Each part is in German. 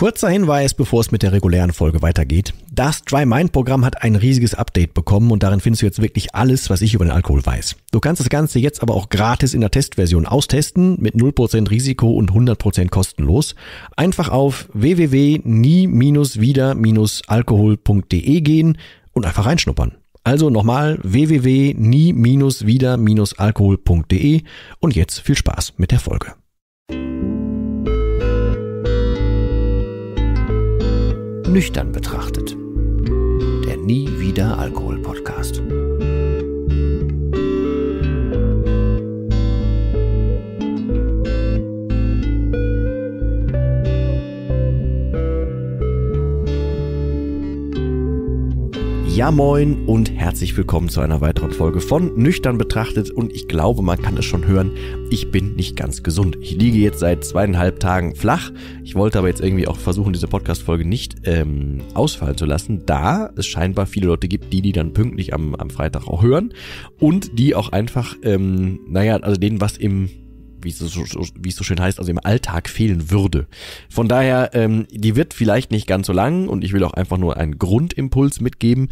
Kurzer Hinweis, bevor es mit der regulären Folge weitergeht. Das Dry Mind Programm hat ein riesiges Update bekommen und darin findest du jetzt wirklich alles, was ich über den Alkohol weiß. Du kannst das Ganze jetzt aber auch gratis in der Testversion austesten mit 0% Risiko und 100% kostenlos. Einfach auf www.nie-wieder-alkohol.de gehen und einfach reinschnuppern. Also nochmal www.nie-wieder-alkohol.de und jetzt viel Spaß mit der Folge. nüchtern betrachtet. Der Nie wieder Alkohol Podcast. Ja moin und herzlich willkommen zu einer weiteren Folge von Nüchtern betrachtet und ich glaube, man kann es schon hören, ich bin nicht ganz gesund. Ich liege jetzt seit zweieinhalb Tagen flach. Ich wollte aber jetzt irgendwie auch versuchen, diese Podcast-Folge nicht ähm, ausfallen zu lassen, da es scheinbar viele Leute gibt, die die dann pünktlich am, am Freitag auch hören und die auch einfach, ähm, naja, also denen was im wie es so, wie es so schön heißt, also im Alltag fehlen würde. Von daher, ähm, die wird vielleicht nicht ganz so lang und ich will auch einfach nur einen Grundimpuls mitgeben,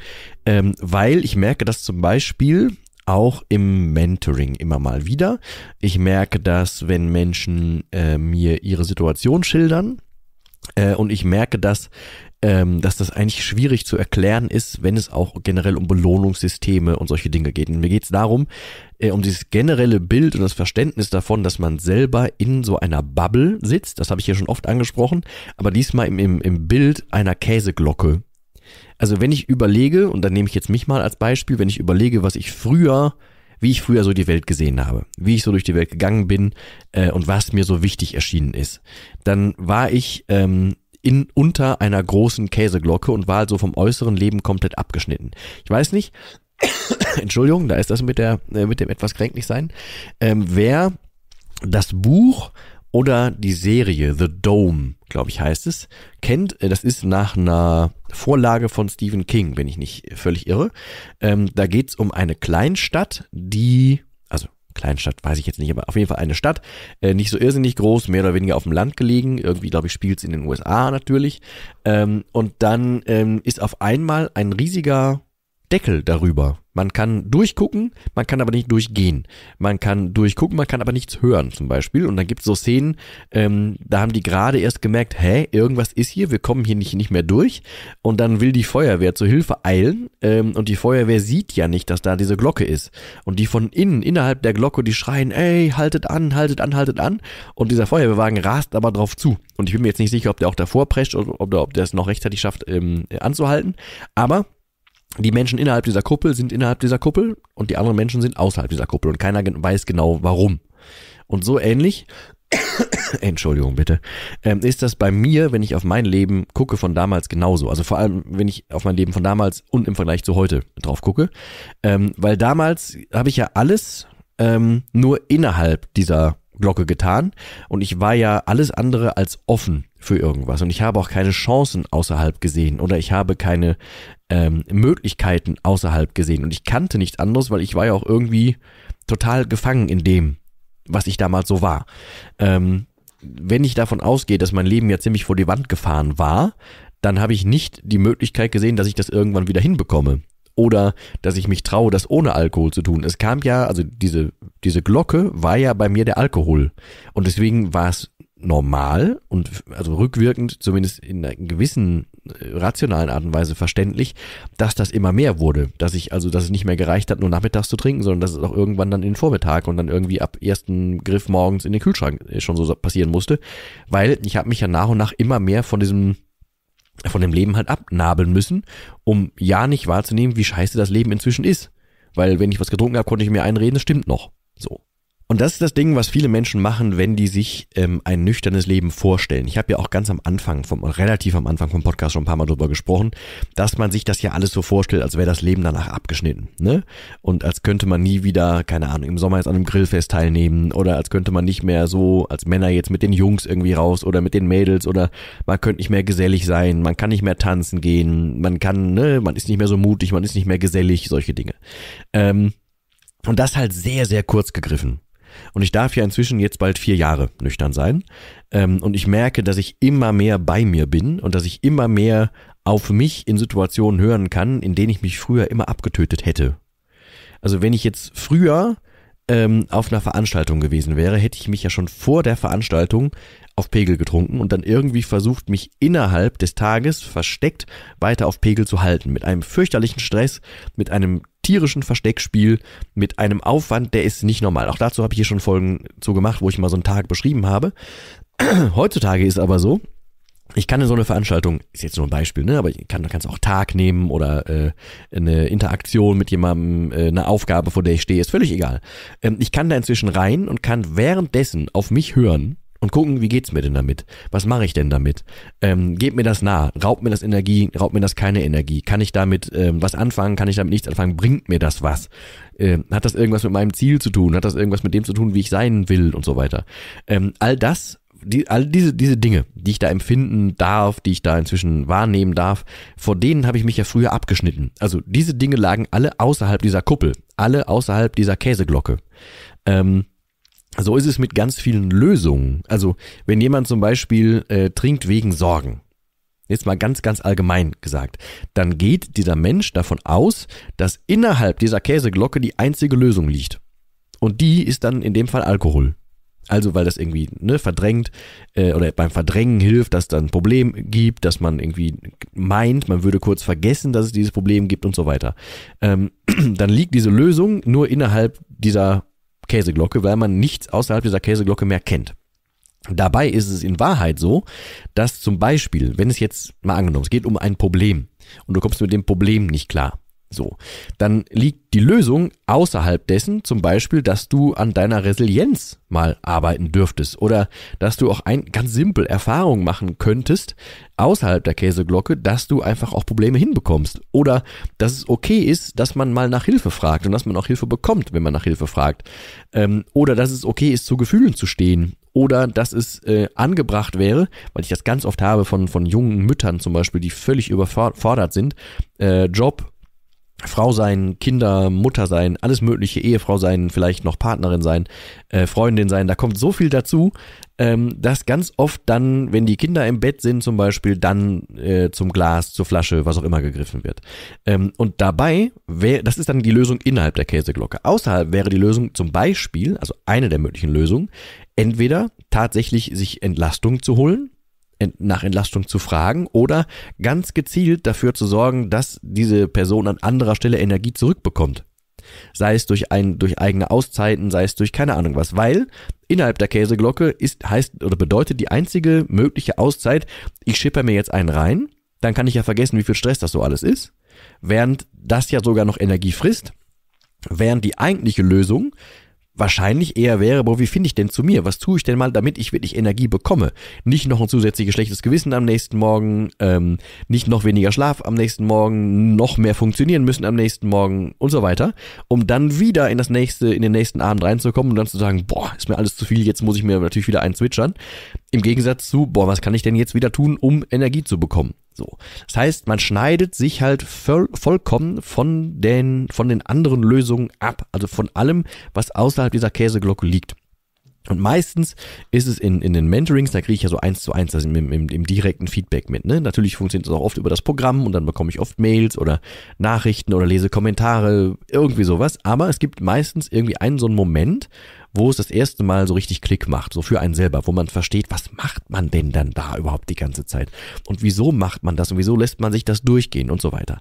ähm, weil ich merke, dass zum Beispiel auch im Mentoring immer mal wieder. Ich merke dass wenn Menschen äh, mir ihre Situation schildern, äh, und ich merke, dass ähm, dass das eigentlich schwierig zu erklären ist, wenn es auch generell um Belohnungssysteme und solche Dinge geht. Und mir geht es darum, äh, um dieses generelle Bild und das Verständnis davon, dass man selber in so einer Bubble sitzt. Das habe ich hier schon oft angesprochen, aber diesmal im, im, im Bild einer Käseglocke. Also wenn ich überlege, und dann nehme ich jetzt mich mal als Beispiel, wenn ich überlege, was ich früher äh, wie ich früher so die Welt gesehen habe, wie ich so durch die Welt gegangen bin äh, und was mir so wichtig erschienen ist. Dann war ich ähm, in, unter einer großen Käseglocke und war also vom äußeren Leben komplett abgeschnitten. Ich weiß nicht, Entschuldigung, da ist das mit, der, äh, mit dem etwas kränklich sein, ähm, wer das Buch oder die Serie The Dome, glaube ich, heißt es, kennt. Äh, das ist nach einer Vorlage von Stephen King, wenn ich nicht völlig irre. Ähm, da geht es um eine Kleinstadt, die, also Kleinstadt weiß ich jetzt nicht, aber auf jeden Fall eine Stadt, äh, nicht so irrsinnig groß, mehr oder weniger auf dem Land gelegen. Irgendwie, glaube ich, spielt es in den USA natürlich. Ähm, und dann ähm, ist auf einmal ein riesiger Deckel darüber man kann durchgucken, man kann aber nicht durchgehen. Man kann durchgucken, man kann aber nichts hören zum Beispiel. Und dann gibt es so Szenen, ähm, da haben die gerade erst gemerkt, hä, irgendwas ist hier, wir kommen hier nicht, nicht mehr durch. Und dann will die Feuerwehr zur Hilfe eilen. Ähm, und die Feuerwehr sieht ja nicht, dass da diese Glocke ist. Und die von innen, innerhalb der Glocke, die schreien, ey, haltet an, haltet an, haltet an. Und dieser Feuerwehrwagen rast aber drauf zu. Und ich bin mir jetzt nicht sicher, ob der auch davor prescht oder ob der, ob der es noch rechtzeitig schafft ähm, anzuhalten. Aber die Menschen innerhalb dieser Kuppel sind innerhalb dieser Kuppel und die anderen Menschen sind außerhalb dieser Kuppel und keiner weiß genau warum. Und so ähnlich, Entschuldigung bitte, ähm, ist das bei mir, wenn ich auf mein Leben gucke von damals genauso. Also vor allem, wenn ich auf mein Leben von damals und im Vergleich zu heute drauf gucke. Ähm, weil damals habe ich ja alles ähm, nur innerhalb dieser Glocke getan und ich war ja alles andere als offen für irgendwas und ich habe auch keine Chancen außerhalb gesehen oder ich habe keine ähm, Möglichkeiten außerhalb gesehen und ich kannte nichts anderes, weil ich war ja auch irgendwie total gefangen in dem, was ich damals so war. Ähm, wenn ich davon ausgehe, dass mein Leben ja ziemlich vor die Wand gefahren war, dann habe ich nicht die Möglichkeit gesehen, dass ich das irgendwann wieder hinbekomme oder dass ich mich traue, das ohne Alkohol zu tun. Es kam ja, also diese, diese Glocke war ja bei mir der Alkohol. Und deswegen war es normal und also rückwirkend, zumindest in einer gewissen äh, rationalen Art und Weise verständlich, dass das immer mehr wurde. Dass ich also, dass es nicht mehr gereicht hat, nur nachmittags zu trinken, sondern dass es auch irgendwann dann in den Vormittag und dann irgendwie ab ersten Griff morgens in den Kühlschrank äh, schon so passieren musste. Weil ich habe mich ja nach und nach immer mehr von diesem von dem Leben halt abnabeln müssen, um ja nicht wahrzunehmen, wie scheiße das Leben inzwischen ist. Weil wenn ich was getrunken habe, konnte ich mir einreden, das stimmt noch. Und das ist das Ding, was viele Menschen machen, wenn die sich ähm, ein nüchternes Leben vorstellen. Ich habe ja auch ganz am Anfang, vom, relativ am Anfang vom Podcast schon ein paar Mal drüber gesprochen, dass man sich das ja alles so vorstellt, als wäre das Leben danach abgeschnitten. Ne? Und als könnte man nie wieder, keine Ahnung, im Sommer jetzt an einem Grillfest teilnehmen oder als könnte man nicht mehr so als Männer jetzt mit den Jungs irgendwie raus oder mit den Mädels oder man könnte nicht mehr gesellig sein, man kann nicht mehr tanzen gehen, man kann, ne, man ist nicht mehr so mutig, man ist nicht mehr gesellig, solche Dinge. Ähm, und das halt sehr, sehr kurz gegriffen. Und ich darf ja inzwischen jetzt bald vier Jahre nüchtern sein. Ähm, und ich merke, dass ich immer mehr bei mir bin und dass ich immer mehr auf mich in Situationen hören kann, in denen ich mich früher immer abgetötet hätte. Also wenn ich jetzt früher ähm, auf einer Veranstaltung gewesen wäre, hätte ich mich ja schon vor der Veranstaltung auf Pegel getrunken und dann irgendwie versucht, mich innerhalb des Tages versteckt weiter auf Pegel zu halten. Mit einem fürchterlichen Stress, mit einem tierischen Versteckspiel, mit einem Aufwand, der ist nicht normal. Auch dazu habe ich hier schon Folgen zu gemacht, wo ich mal so einen Tag beschrieben habe. Heutzutage ist aber so, ich kann in so eine Veranstaltung, ist jetzt nur ein Beispiel, ne, aber ich kann, du kannst auch Tag nehmen oder äh, eine Interaktion mit jemandem, äh, eine Aufgabe, vor der ich stehe, ist völlig egal. Ähm, ich kann da inzwischen rein und kann währenddessen auf mich hören und gucken, wie geht's mir denn damit? Was mache ich denn damit? Ähm, geht mir das nah? Raubt mir das Energie? Raubt mir das keine Energie? Kann ich damit ähm, was anfangen? Kann ich damit nichts anfangen? Bringt mir das was? Ähm, hat das irgendwas mit meinem Ziel zu tun? Hat das irgendwas mit dem zu tun, wie ich sein will und so weiter? Ähm, all das die, all diese, diese Dinge, die ich da empfinden darf, die ich da inzwischen wahrnehmen darf, vor denen habe ich mich ja früher abgeschnitten. Also diese Dinge lagen alle außerhalb dieser Kuppel, alle außerhalb dieser Käseglocke. Ähm, so ist es mit ganz vielen Lösungen. Also wenn jemand zum Beispiel äh, trinkt wegen Sorgen, jetzt mal ganz, ganz allgemein gesagt, dann geht dieser Mensch davon aus, dass innerhalb dieser Käseglocke die einzige Lösung liegt. Und die ist dann in dem Fall Alkohol. Also weil das irgendwie ne, verdrängt äh, oder beim Verdrängen hilft, dass dann ein Problem gibt, dass man irgendwie meint, man würde kurz vergessen, dass es dieses Problem gibt und so weiter. Ähm, dann liegt diese Lösung nur innerhalb dieser Käseglocke, weil man nichts außerhalb dieser Käseglocke mehr kennt. Dabei ist es in Wahrheit so, dass zum Beispiel, wenn es jetzt mal angenommen, es geht um ein Problem und du kommst mit dem Problem nicht klar, so, dann liegt die Lösung außerhalb dessen, zum Beispiel, dass du an deiner Resilienz mal arbeiten dürftest oder dass du auch ein ganz simpel Erfahrung machen könntest außerhalb der Käseglocke, dass du einfach auch Probleme hinbekommst oder dass es okay ist, dass man mal nach Hilfe fragt und dass man auch Hilfe bekommt, wenn man nach Hilfe fragt ähm, oder dass es okay ist, zu Gefühlen zu stehen oder dass es äh, angebracht wäre, weil ich das ganz oft habe von, von jungen Müttern zum Beispiel, die völlig überfordert sind, äh, Job, Frau sein, Kinder, Mutter sein, alles mögliche, Ehefrau sein, vielleicht noch Partnerin sein, äh, Freundin sein, da kommt so viel dazu, ähm, dass ganz oft dann, wenn die Kinder im Bett sind zum Beispiel, dann äh, zum Glas, zur Flasche, was auch immer gegriffen wird. Ähm, und dabei, wär, das ist dann die Lösung innerhalb der Käseglocke. Außerhalb wäre die Lösung zum Beispiel, also eine der möglichen Lösungen, entweder tatsächlich sich Entlastung zu holen, nach Entlastung zu fragen oder ganz gezielt dafür zu sorgen, dass diese Person an anderer Stelle Energie zurückbekommt. Sei es durch ein, durch eigene Auszeiten, sei es durch keine Ahnung was, weil innerhalb der Käseglocke ist, heißt oder bedeutet die einzige mögliche Auszeit, ich schipper mir jetzt einen rein, dann kann ich ja vergessen, wie viel Stress das so alles ist, während das ja sogar noch Energie frisst, während die eigentliche Lösung wahrscheinlich eher wäre, boah, wie finde ich denn zu mir? Was tue ich denn mal, damit ich wirklich Energie bekomme? Nicht noch ein zusätzliches schlechtes Gewissen am nächsten Morgen, ähm, nicht noch weniger Schlaf am nächsten Morgen, noch mehr funktionieren müssen am nächsten Morgen und so weiter, um dann wieder in das nächste, in den nächsten Abend reinzukommen und dann zu sagen, boah, ist mir alles zu viel, jetzt muss ich mir natürlich wieder einzwitschern. Im Gegensatz zu, boah, was kann ich denn jetzt wieder tun, um Energie zu bekommen? So. Das heißt, man schneidet sich halt voll, vollkommen von den, von den anderen Lösungen ab. Also von allem, was außerhalb dieser Käseglocke liegt. Und meistens ist es in, in den Mentorings, da kriege ich ja so eins zu eins, das im, im, im direkten Feedback mit. Ne? Natürlich funktioniert es auch oft über das Programm und dann bekomme ich oft Mails oder Nachrichten oder lese Kommentare, irgendwie sowas. Aber es gibt meistens irgendwie einen so einen Moment, wo es das erste Mal so richtig Klick macht, so für einen selber, wo man versteht, was macht man denn dann da überhaupt die ganze Zeit und wieso macht man das und wieso lässt man sich das durchgehen und so weiter.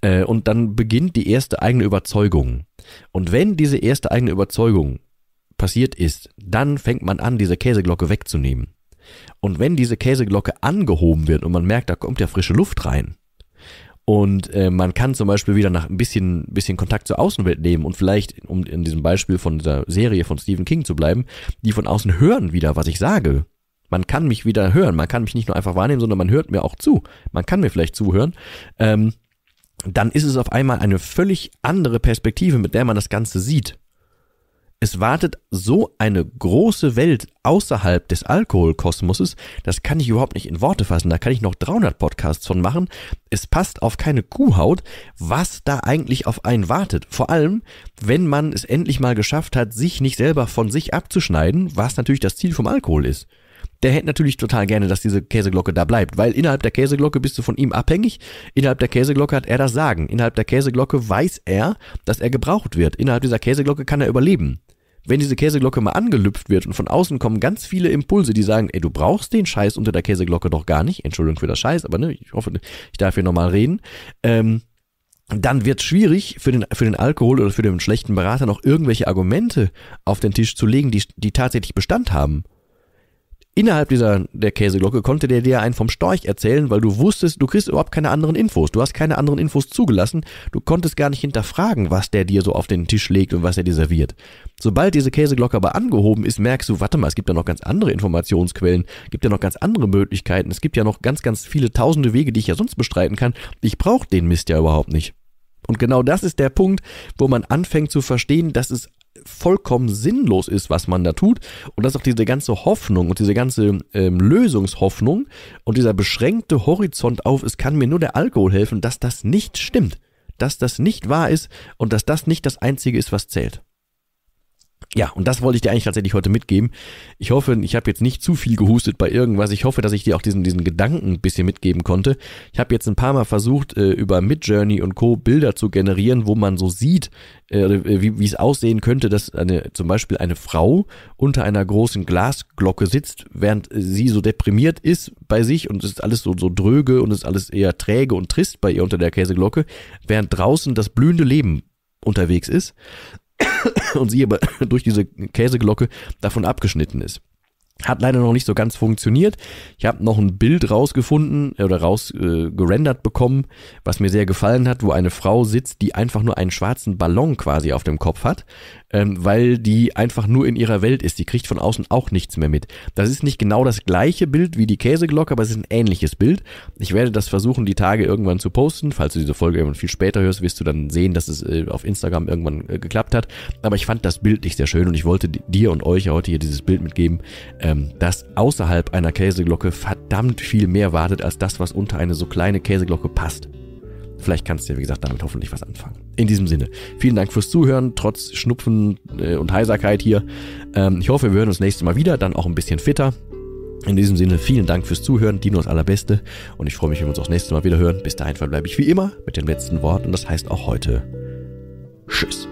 Äh, und dann beginnt die erste eigene Überzeugung. Und wenn diese erste eigene Überzeugung passiert ist, dann fängt man an, diese Käseglocke wegzunehmen. Und wenn diese Käseglocke angehoben wird und man merkt, da kommt ja frische Luft rein, und äh, man kann zum Beispiel wieder nach ein bisschen, bisschen Kontakt zur Außenwelt nehmen und vielleicht, um in diesem Beispiel von dieser Serie von Stephen King zu bleiben, die von außen hören wieder, was ich sage. Man kann mich wieder hören, man kann mich nicht nur einfach wahrnehmen, sondern man hört mir auch zu. Man kann mir vielleicht zuhören. Ähm, dann ist es auf einmal eine völlig andere Perspektive, mit der man das Ganze sieht es wartet so eine große Welt außerhalb des Alkoholkosmoses, das kann ich überhaupt nicht in Worte fassen. Da kann ich noch 300 Podcasts von machen. Es passt auf keine Kuhhaut, was da eigentlich auf einen wartet. Vor allem, wenn man es endlich mal geschafft hat, sich nicht selber von sich abzuschneiden, was natürlich das Ziel vom Alkohol ist. Der hätte natürlich total gerne, dass diese Käseglocke da bleibt, weil innerhalb der Käseglocke bist du von ihm abhängig, innerhalb der Käseglocke hat er das Sagen, innerhalb der Käseglocke weiß er, dass er gebraucht wird, innerhalb dieser Käseglocke kann er überleben wenn diese Käseglocke mal angelüpft wird und von außen kommen ganz viele Impulse, die sagen, ey, du brauchst den Scheiß unter der Käseglocke doch gar nicht, Entschuldigung für das Scheiß, aber ne, ich hoffe, ich darf hier nochmal reden, ähm, dann wird schwierig für den, für den Alkohol oder für den schlechten Berater noch irgendwelche Argumente auf den Tisch zu legen, die, die tatsächlich Bestand haben innerhalb dieser der Käseglocke konnte der dir einen vom Storch erzählen, weil du wusstest, du kriegst überhaupt keine anderen Infos. Du hast keine anderen Infos zugelassen. Du konntest gar nicht hinterfragen, was der dir so auf den Tisch legt und was er dir serviert. Sobald diese Käseglocke aber angehoben ist, merkst du, warte mal, es gibt ja noch ganz andere Informationsquellen, gibt ja noch ganz andere Möglichkeiten, es gibt ja noch ganz, ganz viele tausende Wege, die ich ja sonst bestreiten kann. Ich brauche den Mist ja überhaupt nicht. Und genau das ist der Punkt, wo man anfängt zu verstehen, dass es vollkommen sinnlos ist, was man da tut. Und dass auch diese ganze Hoffnung und diese ganze ähm, Lösungshoffnung und dieser beschränkte Horizont auf, es kann mir nur der Alkohol helfen, dass das nicht stimmt. Dass das nicht wahr ist und dass das nicht das Einzige ist, was zählt. Ja, und das wollte ich dir eigentlich tatsächlich heute mitgeben. Ich hoffe, ich habe jetzt nicht zu viel gehustet bei irgendwas. Ich hoffe, dass ich dir auch diesen, diesen Gedanken ein bisschen mitgeben konnte. Ich habe jetzt ein paar Mal versucht, äh, über Midjourney und Co. Bilder zu generieren, wo man so sieht, äh, äh, wie, es aussehen könnte, dass eine, zum Beispiel eine Frau unter einer großen Glasglocke sitzt, während sie so deprimiert ist bei sich und es ist alles so, so dröge und es ist alles eher träge und trist bei ihr unter der Käseglocke, während draußen das blühende Leben unterwegs ist. und sie aber durch diese Käseglocke davon abgeschnitten ist. Hat leider noch nicht so ganz funktioniert. Ich habe noch ein Bild rausgefunden äh, oder rausgerendert äh, bekommen, was mir sehr gefallen hat, wo eine Frau sitzt, die einfach nur einen schwarzen Ballon quasi auf dem Kopf hat ähm, weil die einfach nur in ihrer Welt ist. Die kriegt von außen auch nichts mehr mit. Das ist nicht genau das gleiche Bild wie die Käseglocke, aber es ist ein ähnliches Bild. Ich werde das versuchen, die Tage irgendwann zu posten. Falls du diese Folge irgendwann viel später hörst, wirst du dann sehen, dass es äh, auf Instagram irgendwann äh, geklappt hat. Aber ich fand das Bild nicht sehr schön und ich wollte dir und euch heute hier dieses Bild mitgeben, ähm, dass außerhalb einer Käseglocke verdammt viel mehr wartet als das, was unter eine so kleine Käseglocke passt. Vielleicht kannst du ja, wie gesagt, damit hoffentlich was anfangen. In diesem Sinne, vielen Dank fürs Zuhören, trotz Schnupfen äh, und Heiserkeit hier. Ähm, ich hoffe, wir hören uns nächstes Mal wieder, dann auch ein bisschen fitter. In diesem Sinne, vielen Dank fürs Zuhören, Dino das Allerbeste und ich freue mich, wenn wir uns auch nächstes Mal wieder hören. Bis dahin verbleibe ich wie immer mit dem letzten Wort und das heißt auch heute Tschüss.